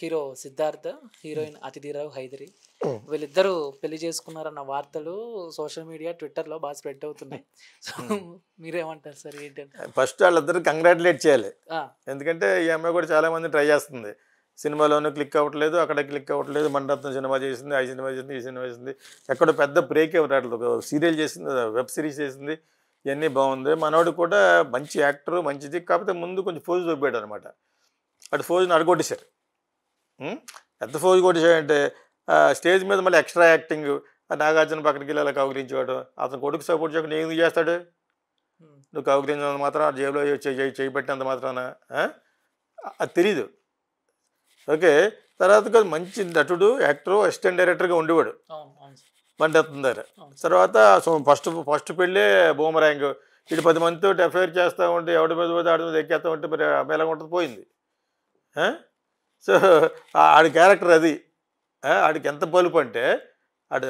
Hero Siddharth heroine hmm. Aditi Rao Hydari hmm. వీళ్ళిద్దరూ పెళ్లి చేసుకున్నారన్న వార్తలు సోషల్ మీడియా ట్విట్టర్లో బాగా స్ప్రెడ్ అవుతున్నాయి సో hmm. మీరేమంటారు సార్ ఏంటంటే ఫస్ట్ వాళ్ళిద్దరు కంగ్రాచులేట్ చేయాలి ఎందుకంటే ఈ అమ్మాయి కూడా చాలా మంది ట్రై చేస్తుంది సినిమాలోనూ క్లిక్ అవ్వట్లేదు అక్కడ క్లిక్ అవ్వట్లేదు మండరత్నం సినిమా చేసింది ఆ సినిమా చేసింది ఈ సినిమా చేసింది ఎక్కడ పెద్ద బ్రేక్ ఇవ్వట్లేదు సీరియల్ చేసింది వెబ్ సిరీస్ చేసింది ఇవన్నీ బాగుంది మనవాడు కూడా మంచి యాక్టర్ మంచిది కాకపోతే ముందు కొంచెం ఫోజు చూపాడు అనమాట అటు ఫోజుని అడగొట్టేశారు పెద్ద ఫోజు కూడా అంటే స్టేజ్ మీద మళ్ళీ ఎక్స్ట్రా యాక్టింగ్ నాగార్జున పక్కనకి వెళ్ళి అలా కౌగిలించేవాడు అతను కొడుకు సపోర్ట్ చేయకుండా నేను చేస్తాడు నువ్వు కౌగిలించినంత మాత్రం జేబులో చేయిపెట్టినంత మాత్రాన అది తెలీదు ఓకే తర్వాత మంచి నటుడు యాక్టరు అసిస్టెంట్ డైరెక్టర్గా ఉండేవాడు మండెత్తుంది తర్వాత ఫస్ట్ ఫస్ట్ పెళ్ళే బూమరాంగ్ ఇటు పది మందితో ఎఫ్ఐఆర్ చేస్తూ ఉంటే ఎవడి మీద పోతే ఆడి మీద ఎక్కేస్తూ ఉంటే మరి అమ్మాయిలాగా ఉంటుంది పోయింది సో ఆడి క్యారెక్టర్ అది ఆడికి ఎంత పలుపు అంటే ఆడ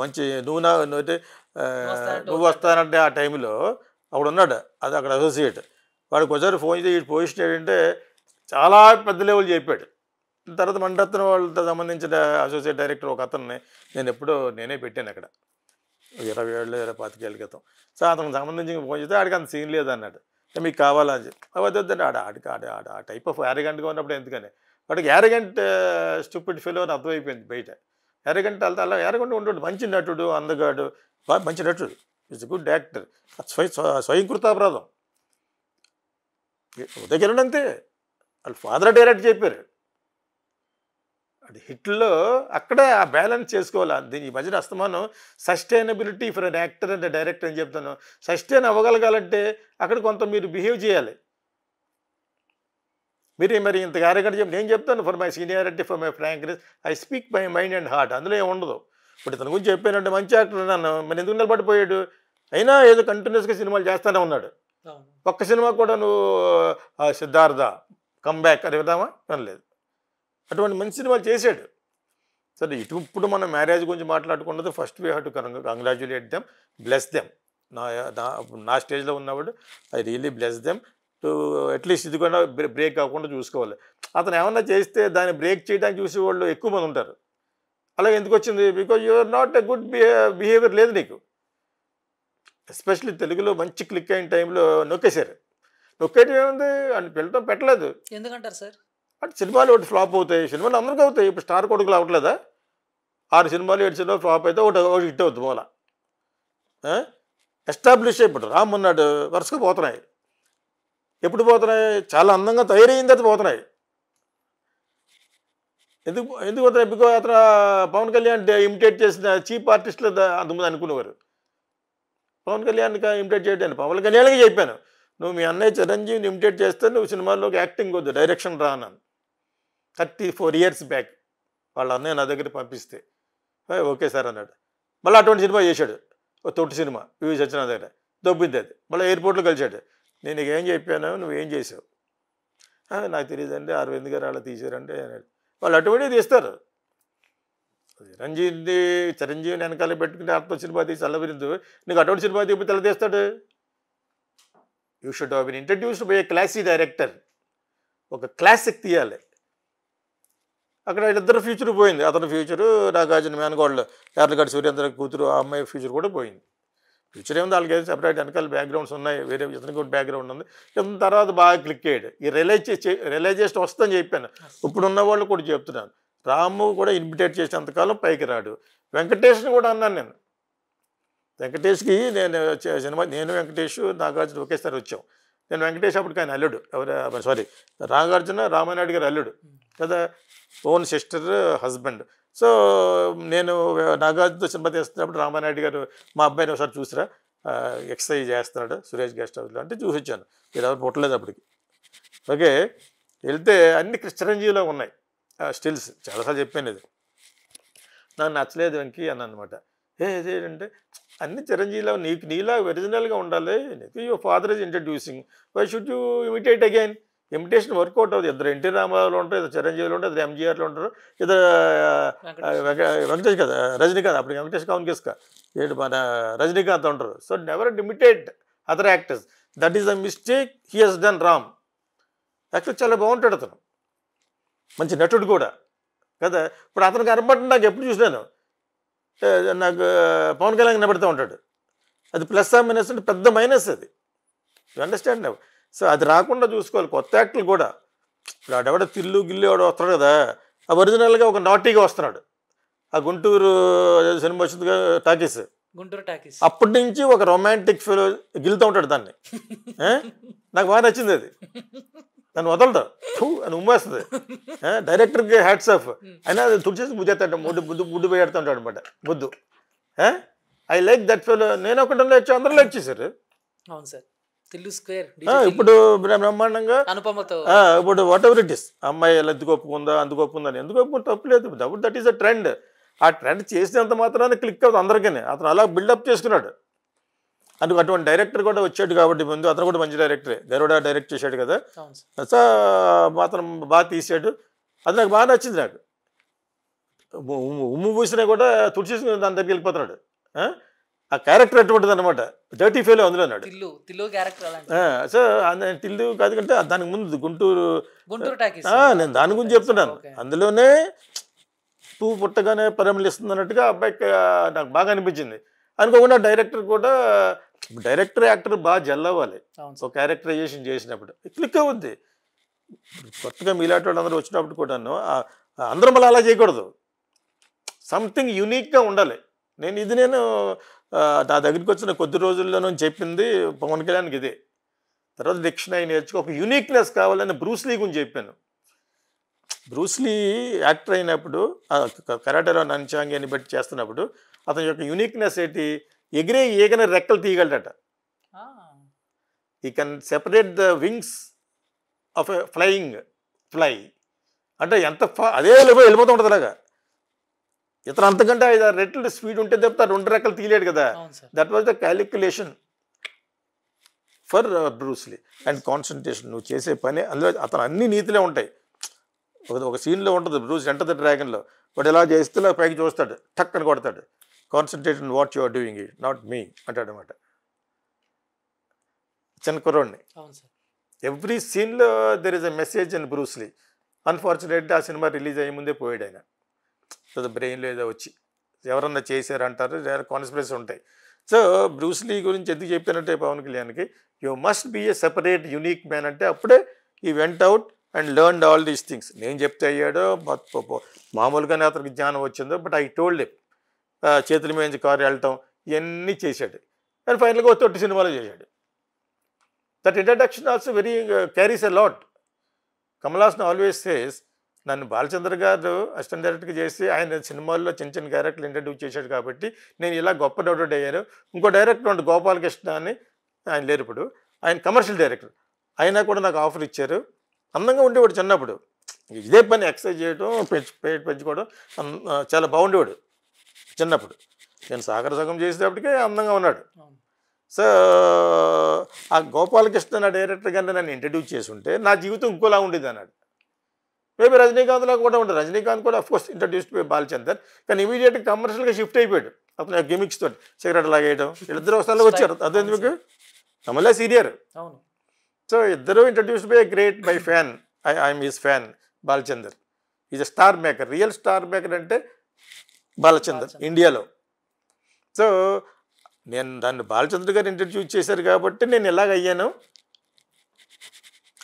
మంచి నువ్వు నా నువ్వు వస్తానంటే ఆ టైంలో అప్పుడు ఉన్నాడు అది అక్కడ అసోసియేట్ వాడికి ఒకసారి ఫోన్ చేసి పొజిషన్ ఏంటంటే చాలా పెద్ద లెవెల్ చెప్పాడు తర్వాత మండరత్న వాళ్ళతో సంబంధించిన అసోసియేట్ డైరెక్టర్ ఒక అతన్ని నేను ఎప్పుడో నేనే పెట్టాను అక్కడ ఇరవై ఏళ్ళు ఇరవై పాతికేళ్ళ క్రితం సో అతనికి సంబంధించి ఫోన్ చేస్తే ఆడికి అంత సీన్ లేదన్నాడు మీకు కావాలని చెప్పి అవద్దండి ఆడ ఆడికి ఆడ ఆడ ఆ టైప్ ఆఫ్ అరగంటగా ఉన్నప్పుడు ఎందుకని వాడికి యారగెంట్ స్టూపిడ్ ఫెలో అని అర్థమైపోయింది బయట ఎరగంట అలా అలా ఉండడు మంచి నటుడు అందగాడు మంచి నటుడు ఈజ్ గుడ్ యాక్టర్ స్వయం స్వయంకృతాపరాధం ఉదయకిరణ్ అంతే వాళ్ళు ఫాదర్ డైరెక్ట్ చెప్పారు అది హిట్లో అక్కడే ఆ బ్యాలెన్స్ చేసుకోవాలి దీని ఈ మధ్యన అస్తమానం sustainability for an actor and director అని చెప్తాను సస్టైన్ అవ్వగలగాలంటే అక్కడ కొంత మీరు బిహేవ్ చేయాలి మీరే మరి ఇంత అరగంట చెప్పి నేను చెప్తాను for my seniority for my frankness I speak my mind and heart అందులో ఏమి ఉండదు ఇప్పుడు ఇతని గురించి చెప్పానంటే మంచి యాక్టర్ నన్ను మరి ఎందుకు నిలబడిపోయాడు అయినా ఏదో కంటిన్యూస్గా సినిమాలు చేస్తూనే ఉన్నాడు ఒక్క సినిమా కూడా నువ్వు సిద్ధార్థ కమ్బ్యాక్ అని విధామా వినలేదు అటువంటి మంచి సినిమాలు చేశాడు సరే ఇటు ఇప్పుడు మనం మ్యారేజ్ గురించి మాట్లాడుకున్నది first we who to congratulate them bless them నా నా స్టేజ్లో ఉన్నవాడు I really bless them at least ఇది కూడా బ్రేక్ కాకుండా చూసుకోవాలి అతను ఏమన్నా చేస్తే దాన్ని బ్రేక్ చేయడానికి వాళ్ళు ఎక్కువ మంది ఉంటారు అలాగే ఎందుకు వచ్చింది because you are not a good behaviour లేదు నీకు ఎస్పెషలీ తెలుగులో మంచి క్లిక్ అయిన టైంలో నొక్కేశారు నొక్కేయటం ఏముంది అని పిల్లటం పెట్టలేదు ఎందుకంటారు సార్ అంటే సినిమాలు ఒకటి ఫ్లాప్ అవుతాయి సినిమాలు అందరికీ అవుతాయి ఇప్పుడు స్టార్ కొడుకులు అవ్వట్లేదా ఆరు సినిమాలు ఏడు సినిమాలు ఫ్లాప్ అయితే ఒకటి ఒకటి హిట్ అవుతుంది మూల ఎస్టాబ్లిష్ అయిపోతారు రామ్ ఉన్నాడు వరుసగా పోతున్నాయి ఎప్పుడు పోతున్నాయి చాలా అందంగా తయారైంది అది పోతున్నాయి ఎందుకు ఎందుకు పోతున్నాయి బికాజ్ అతను పవన్ కళ్యాణ్ ఇమిటేట్ చేసిన చీప్ ఆర్టిస్టులు అందుముందు అనుకునేవారు పవన్ కళ్యాణ్ ఇమిటేట్ చేయడానికి పవన్ కళ్యాణ్కి చెప్పాను నువ్వు మీ అన్నయ్య చిరంజీవిని ఇమిటేట్ చేస్తే నువ్వు సినిమాల్లోకి యాక్టింగ్ వద్దు డైరెక్షన్ రా అన్నాను థర్టీ ఫోర్ ఇయర్స్ బ్యాక్ వాళ్ళ అన్నయ్య నా దగ్గర పంపిస్తే ఓకే సార్ అన్నాడు మళ్ళీ అటువంటి సినిమా చేశాడు తొట్టి సినిమా వివి సచ్చిన దగ్గర దొబ్బింది అది మళ్ళీ ఎయిర్పోర్ట్లో కలిశాడు నేను ఏం చెప్పాను నువ్వు ఏం చేసావు నాకు తెలియదండి అరవింద్ గారు అలా తీశారంటే వాళ్ళు అటువంటి తీస్తారు చిరంజీవి చిరంజీవిని వెనకాల పెట్టుకుని ఆత్మ సినిమా తీసి అల్లవరించు నీకు అటువంటి సినిమా తీపి తెల్ల తీస్తాడు you should have been introduced by a classy director ఒక క్లాసిక్ తీయాలి అక్కడ ఇద్దరు ఫ్యూచర్ పోయింది అతని ఫ్యూచరు నాగార్జున మేనగోళ్ళు ఎర్రగడ్డ సూర్యంద్ర కూతురు ఆ అమ్మాయి ఫ్యూచర్ కూడా పోయింది పిక్చర్ ఏముంది వాళ్ళకి సెపరేట్ వెనకాల బ్యాక్గ్రౌండ్స్ ఉన్నాయి వేరే ఇతని కూడా బ్యాక్గ్రౌండ్ ఉంది ఇంత తర్వాత బాగా క్లిక్ అయ్యాడు ఈ రిలైజ్ రిలైజేషన్ వస్తుందని చెప్పాను ఇప్పుడున్న వాళ్ళు కూడా చెప్తున్నాను రాము కూడా ఇన్విటేట్ చేసినంతకాలం పైకి రాడు వెంకటేష్ని కూడా అన్నాను నేను వెంకటేష్కి నేను సినిమా నేను వెంకటేష్ నాగార్జున ఒకేసారి వచ్చాం నేను వెంకటేష్ అప్పటికి ఆయన అల్లుడు ఎవరు సారీ నాగార్జున రామానాయుడు గారు అల్లుడు కదా ఓన్ సిస్టర్ హస్బెండ్ సో నేను నాగార్జునతో సినిమా తీస్తున్నప్పుడు రామానాయుడు గారు మా అబ్బాయిని ఒకసారి చూసిరా ఎక్సర్సైజ్ చేస్తున్నాడు సురేష్ గెస్ట్ హౌస్లో అంటే చూసి వచ్చాను మీరు ఎవరు పుట్టలేదు అప్పటికి ఓకే వెళ్తే అన్ని చిరంజీవిలో ఉన్నాయి స్టిల్స్ చాలాసార్లు చెప్పాను ఇది నాకు నచ్చలేదు వెంకి అని అనమాట ఏంటంటే అన్ని చిరంజీవిలో నీకు నీలా ఒరిజినల్గా ఉండాలి your father is introducing why should you imitate again imitation work out అవుతుంది ఇద్దరు ఎన్టీ రామారావులో ఉంటారు ఇద్దరు చిరంజీవిలో ఉంటారు ఇద్దరు ఎంజీఆర్లో ఉంటారు ఇద్దరు వెంకటేష్ కదా రజనీకాంత్ అప్పుడు వెంకటేష్ కౌన్ కేసు మన రజనీకాంత్ ఉంటారు so never limited other actors that is the mistake he he's done Ram actor చాలా బాగుంటాడు అతను మంచి నటుడు కూడా కదా ఇప్పుడు అతను అనబడ్డం నాకు ఎప్పుడు చూసినాను నాకు పవన్ కళ్యాణ్ కనబడుతూ ఉంటాడు అది ప్లస్ ఆ మైనస్ అంటే పెద్ద మైనస్ అది యూ అండర్స్టాండ్ సో అది రాకుండా చూసుకోవాలి కొత్త యాక్టర్లు కూడా ఇప్పుడు ఆడెవడ తిల్లు గిల్లు ఎవడో వస్తాడు కదా ఆ ఒరిజినల్గా ఒక నాటీగా వస్తున్నాడు ఆ గుంటూరు సినిమా వచ్చింది టాకీస్ గుంటూరు టాకీస్ అప్పటి నుంచి ఒక రొమాంటిక్ ఫీల్ గిల్తూ ఉంటాడు దాన్ని నాకు బాగా నచ్చింది అది దాన్ని వదలదు అని ఉమ్మేస్తుంది డైరెక్టర్కి హ్యాట్స్ ఆఫ్ అయినా అది తుడిచేసి బుద్ధేస్తాడు ముద్దు బుద్ధు బుడ్డు ఉంటాడు అనమాట బుద్ధు ఐ లైక్ దట్ ఫీల్ నేను ఒకటి వచ్చి అందరూ లైక్ చేశారు అవును సార్ ఇప్పుడు బ్రహ్మాండంగా ఇప్పుడు వాట్ ఎవర్ ఇట్ ఇస్ అమ్మాయి ఎంత ఎందుకు ఒప్పుకుందా గొప్పకుందా ఒప్పుకుందని ఎందుకు తప్పు లేదు double that is a trend ఆ ట్రెండ్ చేసినంత మాత్రాన్ని క్లిక్ అవుతుంది అందరికీ అతను అలా బిల్డప్ చేసుకున్నాడు అందుకు అటువంటి డైరెక్టర్ కూడా వచ్చాడు కాబట్టి ముందు అతను కూడా మంచి డైరెక్టరే గరుడా డైరెక్ట్ చేశాడు కదా సో అతను బాగా తీసాడు అది నాకు బాగా నచ్చింది నాకు ఉమ్ము పూసినా కూడా తుడిచేసుకుని దాని దగ్గరికి వెళ్ళిపోతున్నాడు ఆ క్యారెక్టర్ అటువంటిది అనమాట థర్టీ ఫైవ్లో అందులో అన్నాడు సో తిల్లు కాదు కంటే దానికి ముందు గుంటూరు నేను దాని గురించి చెప్తున్నాను అందులోనే పువ్వు పుట్టగానే పరిమళిస్తుంది అన్నట్టుగా అబ్బాయికి నాకు బాగా అనిపించింది అనుకోకుండా డైరెక్టర్ కూడా డైరెక్టర్ యాక్టర్ బాగా జల్లవ్వాలి సో క్యారెక్టరైజేషన్ చేసినప్పుడు క్లిక్ అవుద్ది కొత్తగా మీలాంటి అందరూ వచ్చినప్పుడు కూడాను అందరం అలా అలా చేయకూడదు సంథింగ్ యూనిక్గా ఉండాలి నేను ఇది నేను నా దగ్గరికి వచ్చిన కొద్ది రోజుల్లోనూ చెప్పింది పవన్ కళ్యాణ్కి ఇదే తర్వాత డిక్షనరీ నేర్చుకో ఒక యూనిక్నెస్ కావాలని బ్రూస్లీ గురించి చెప్పాను బ్రూస్లీ యాక్టర్ అయినప్పుడు కరాటలో నంచాంగి అని బట్టి చేస్తున్నప్పుడు అతని యొక్క యూనిక్నెస్ ఏంటి ఎగిరే ఈగన రెక్కలు తీయగలడట he can separate the wings of flying fly అంటే ఎంత అదే వెళ్ళిపోయి వెళ్ళిపోతూ ఉంటుంది అలాగా ఇతను అంతకంటే ఐదు రెట్లు స్పీడ్ ఉంటే తప్ప రెండు రెక్కలు తీయలేడు కదా that was the calculation for Bruce Lee and concentration నువ్వు చేసే పని అందులో అతను అన్ని నీతిలే ఉంటాయి ఒక ఒక సీన్లో ఉంటుంది బ్రూస్ ఎంటర్ ద డ్రాగన్లో వాడు ఎలా చేస్తే పైకి చూస్తాడు టక్ అని కొడతాడు concentration what you are doing it not me అంటాడు అనమాట చిన్న కుర్రాడిని ఎవ్రీ సీన్లో there is a message and Bruce Lee unfortunately ఆ సినిమా రిలీజ్ అయ్యే ముందే పోయాడు ఆయన లేదా బ్రెయిన్లో ఏదో వచ్చి ఎవరన్నా చేశారంటారు లేదా కాన్స్పిరసీ ఉంటాయి సో బ్రూస్లీ గురించి ఎందుకు చెప్పానంటే పవన్ కళ్యాణ్కి you must be a separate unique man అంటే అప్పుడే he went out and learn all these things నేను చెప్తే అయ్యాడో మామూలుగానే అతనికి జ్ఞానం వచ్చిందో బట్ ఐ టోల్డ్ హిమ్ చేతుల మీద కారు వెళ్ళటం ఇవన్నీ చేశాడు అండ్ ఫైనల్గా తొట్టి సినిమాలో చేశాడు that introduction also very carries a lot Kamal Haasan always says నన్ను బాలచంద్ర గారు అసిస్టెంట్ డైరెక్టర్కి చేసి ఆయన సినిమాల్లో చిన్న చిన్న క్యారెక్టర్లు ఇంట్రడ్యూస్ చేశాడు కాబట్టి నేను ఇలా గొప్ప డైరెక్టర్ అయ్యాను ఇంకో డైరెక్టర్ ఉంటే గోపాలకృష్ణ అని ఆయన లేరు ఇప్పుడు ఆయన కమర్షియల్ డైరెక్టర్ అయినా కూడా నాకు ఆఫర్ ఇచ్చారు అందంగా ఉండేవాడు చిన్నప్పుడు ఇదే పని ఎక్సర్సైజ్ చేయడం పెంచు పేట పెంచుకోవడం చాలా బాగుండేవాడు చిన్నప్పుడు నేను సాగర సగం చేసేటప్పటికే అందంగా ఉన్నాడు సో ఆ గోపాలకృష్ణ డైరెక్టర్ గారిని నన్ను ఇంట్రడ్యూస్ చేసి ఉంటే నా జీవితం ఇంకోలా ఉండేది అన్నాడు మేబీ రజనీకాంత్ లాగా కూడా ఉంటారు రజనీకాంత్ కూడా అఫ్కోర్స్ ఇంట్రడ్యూస్డ్ బై బాలచందర్ కానీ ఇమీడియట్గా కమర్షియల్గా షిఫ్ట్ అయిపోయాడు అతను గిమిక్స్ తోటి సిగరెట్ లాగేయడం వీళ్ళిద్దరు ఒకసారి వచ్చారు అదే మీకు కమలా సీనియర్ అవును సో ఇద్దరు introduced by great by fan I I'm is fan Balachander is a star maker real star maker అంటే బాలచందర్ ఇండియాలో సో నేను దాన్ని బాలచంద్ర గారు ఇంట్రడ్యూస్ చేశారు కాబట్టి నేను ఎలాగ అయ్యాను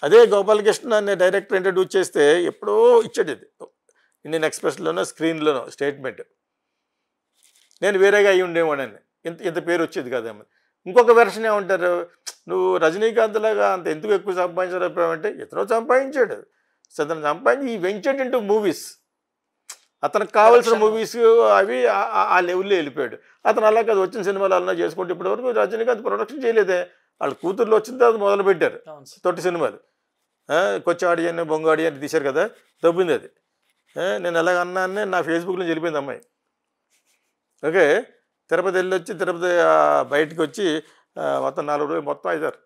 అదే గోపాలకృష్ణ అనే డైరెక్టర్ ఇంట్రడ్యూస్ చేస్తే ఎప్పుడో ఇచ్చాడు ఇది ఇండియన్ ఎక్స్ప్రెస్లోనో స్క్రీన్లోనో స్టేట్మెంట్ నేను వేరేగా అయి ఉండేవాడని ఇంత ఇంత పేరు వచ్చేది కదేమో ఇంకొక వెర్షన్ ఏమంటారు నువ్వు రజనీకాంత్లాగా అంత ఎందుకు ఎక్కువ సంపాదించలేకపోయావంటే ఇతను సంపాదించాడు అతను సంపాదించి ఈ వెంచర్డ్ ఇంటూ మూవీస్ అతనికి కావాల్సిన మూవీస్ అవి ఆ లెవెల్లో వెళ్ళిపోయాడు అతను అలా కాదు వచ్చిన సినిమాలు అలా చేసుకుంటే ఇప్పటివరకు రజనీకాంత్ ప్రొడక్షన్ చేయలేదే వాళ్ళ కూతుర్లు వచ్చిన తర్వాత మొదలుపెట్టారు తొట్టి సినిమాలు కొచ్చాడి అని బొంగాడి అని తీశారు కదా దబ్బింది అది నేను ఎలాగ అన్నానే నా ఫేస్బుక్లో చెప్పింది అమ్మాయి ఓకే తిరుపతి వెళ్ళి వచ్చి తిరుపతి బయటకు వచ్చి మొత్తం నాలుగు రోజులు మొత్తం అవుతారు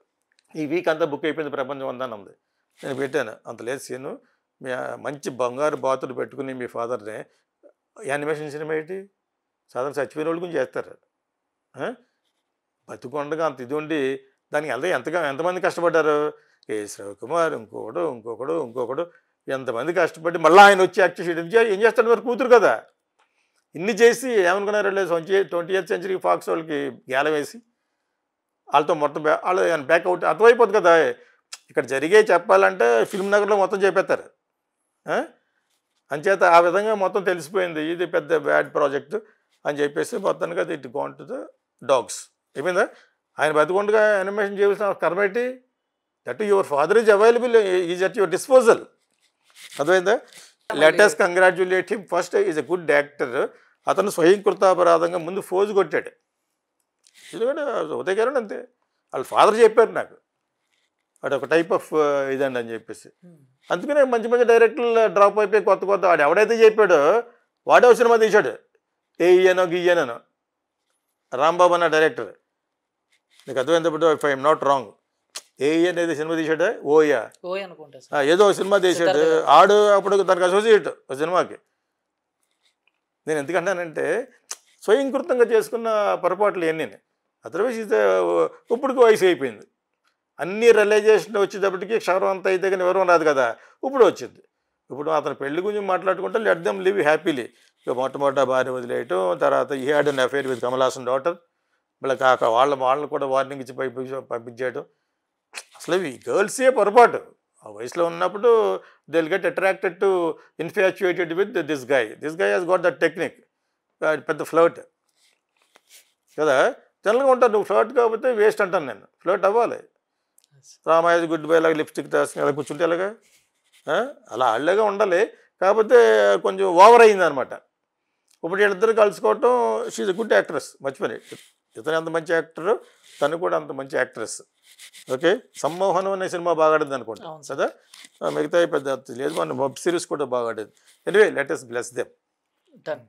ఈ వీక్ అంతా బుక్ అయిపోయింది ప్రపంచం అంతా నమ్మది నేను పెట్టాను అంత లేదు సీను మీ మంచి బంగారు బాతులు పెట్టుకుని మీ ఫాదర్ని యానిమేషన్ సినిమా ఏంటి సాధారణ చచ్చిపోయిన వాళ్ళు చేస్తారు బతుకుండగా అంత ఇది ఉండి దానికి ఎంత ఎంతగా ఎంతమంది కష్టపడ్డారు కేశవ కుమార్ ఇంకొకడు ఇంకొకడు ఇంకొకడు ఎంతమంది కష్టపడి మళ్ళీ ఆయన వచ్చి యాక్ట్ చేసి ఏం చేస్తాడు మరి కూతురు కదా ఇన్ని చేసి ఏమనుకున్నారు సంచి ట్వంటీ ఎయిత్ సెంచరీ ఫాక్స్ వాళ్ళకి గేల వేసి వాళ్ళతో మొత్తం వాళ్ళు బ్యాక్అవుట్ అర్థమైపోతుంది కదా ఇక్కడ జరిగే చెప్పాలంటే ఫిల్మ్ నగర్లో మొత్తం చెప్పేస్తారు అంచేత ఆ విధంగా మొత్తం తెలిసిపోయింది ఇది పెద్ద బ్యాడ్ ప్రాజెక్టు అని చెప్పేసి మొత్తానికి అది it gone to the dogs అయిపోయిందా ఆయన బతికొండగా యానిమేషన్ చేయాల్సిన కర్మేటి that your father is available is at your disposal అదైతే letters congratulate him first is a good actor అతను స్వయం కృతాపరాధంగా ముందు ఫోజు కొట్టాడు ఎందుకంటే ఉదయ్ అంతే వాళ్ళ ఫాదర్ చెప్పారు నాకు అది ఒక టైప్ ఆఫ్ uh, ఇదండి అని చెప్పేసి hmm. అందుకనే మంచి మంచి డైరెక్టర్లు డ్రాప్ అయిపోయి కొత్త కొత్త వాడు ఎవడైతే చెప్పాడో వాడే సినిమా తీశాడు ఏ ఇయ్యనో గియ్యనో రాంబాబు అన్న డైరెక్టర్ నీకు అర్థమైనప్పుడు if I'm not wrong A అనేది సినిమా తీసాడే ఓయా ఏదో ఒక సినిమా తీసాడు ఆడు అప్పుడు దానికి అసోసియేట్ ఒక సినిమాకి నేను ఎందుకంటానంటే స్వయంకృతంగా చేసుకున్న పొరపాట్లు ఎన్ని అదర్వైజ్ ఇది ఇప్పుడు వయసు అయిపోయింది అన్ని రిలైజేషన్ వచ్చేటప్పటికి క్షవరం అంతా అయితే కానీ వివరం రాదు కదా ఇప్పుడు వచ్చింది ఇప్పుడు అతని పెళ్లి గురించి మాట్లాడుకుంటే లెట్ దెమ్ లివ్ హ్యాపీలీ మొట్టమొదట భార్య వదిలేయటం తర్వాత he had an affair with Kamal Haasan daughter మళ్ళీ కాక వాళ్ళ వాళ్ళని కూడా వార్నింగ్ ఇచ్చి పంపించాడు అసలు ఈ గర్ల్సే పొరపాటు ఆ వయసులో ఉన్నప్పుడు దిల్ get attracted to infatuated with this guy this guy has got that technique పెద్ద ఫ్లర్ట్ కదా జనరల్గా ఉంటాను నువ్వు ఫ్లర్ట్ కాకపోతే వేస్ట్ అంటాను నేను ఫ్లర్ట్ అవ్వాలి రామాయ గుడ్ బాయ్ లాగా లిప్స్టిక్ రాసుకుని అలా కూర్చుంటే ఎలాగా అలా అళ్ళగా ఉండాలి కాకపోతే కొంచెం ఓవర్ అయిందనమాట ఇప్పుడు ఇద్దరు కలుసుకోవటం షీజ్ గుడ్ యాక్ట్రెస్ మర్చిపోయి ఇతను ఎంత మంచి యాక్టరు తను కూడా అంత మంచి యాక్ట్రెస్ ఓకే సమ్మోహనం అనే సినిమా బాగా ఆడింది అనుకుంటా కదా మిగతా పెద్ద లేదు మన వెబ్ సిరీస్ కూడా బాగా ఆడేది anyway latest bless them done